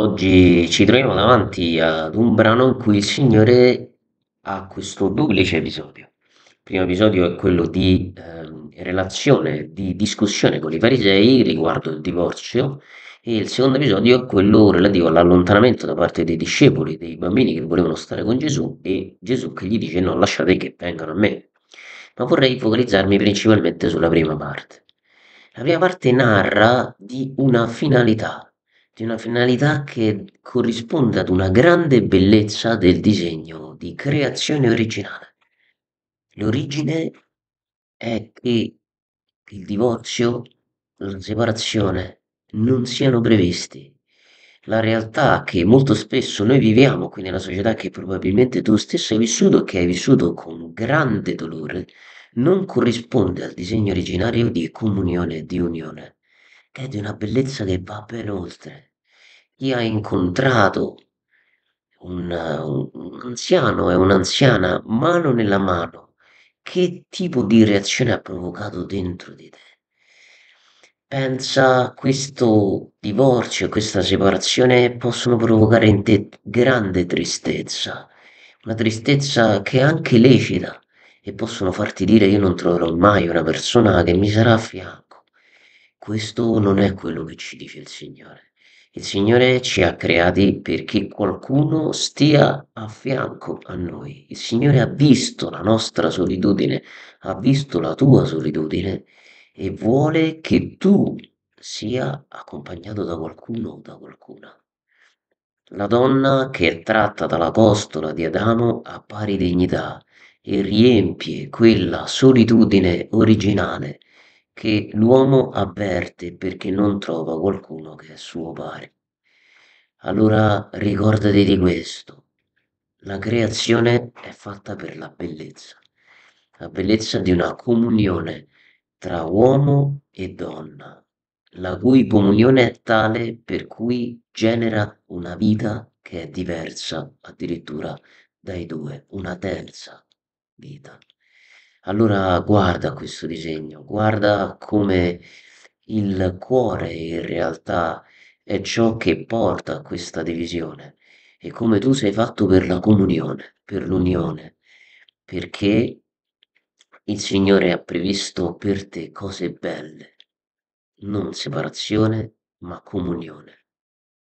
Oggi ci troviamo davanti ad un brano in cui il Signore ha questo duplice episodio. Il primo episodio è quello di eh, relazione, di discussione con i farisei riguardo il divorzio e il secondo episodio è quello relativo all'allontanamento da parte dei discepoli, dei bambini che volevano stare con Gesù e Gesù che gli dice no, lasciate che vengano a me. Ma vorrei focalizzarmi principalmente sulla prima parte. La prima parte narra di una finalità, di una finalità che corrisponde ad una grande bellezza del disegno, di creazione originale. L'origine è che il divorzio, la separazione non siano previsti. La realtà che molto spesso noi viviamo qui nella società, che probabilmente tu stesso hai vissuto, che hai vissuto con grande dolore, non corrisponde al disegno originario di comunione e di unione è di una bellezza che va ben oltre. Io ho incontrato un, un anziano e un'anziana mano nella mano. Che tipo di reazione ha provocato dentro di te? Pensa a questo divorzio, questa separazione possono provocare in te grande tristezza, una tristezza che è anche lecita e possono farti dire io non troverò mai una persona che mi sarà a fianco. Questo non è quello che ci dice il Signore. Il Signore ci ha creati perché qualcuno stia a fianco a noi. Il Signore ha visto la nostra solitudine, ha visto la tua solitudine e vuole che tu sia accompagnato da qualcuno o da qualcuna. La donna che è tratta dalla costola di Adamo ha pari dignità e riempie quella solitudine originale che l'uomo avverte perché non trova qualcuno che è suo pari. Allora ricordati di questo, la creazione è fatta per la bellezza, la bellezza di una comunione tra uomo e donna, la cui comunione è tale per cui genera una vita che è diversa addirittura dai due, una terza vita. Allora guarda questo disegno, guarda come il cuore in realtà è ciò che porta a questa divisione e come tu sei fatto per la comunione, per l'unione, perché il Signore ha previsto per te cose belle, non separazione, ma comunione.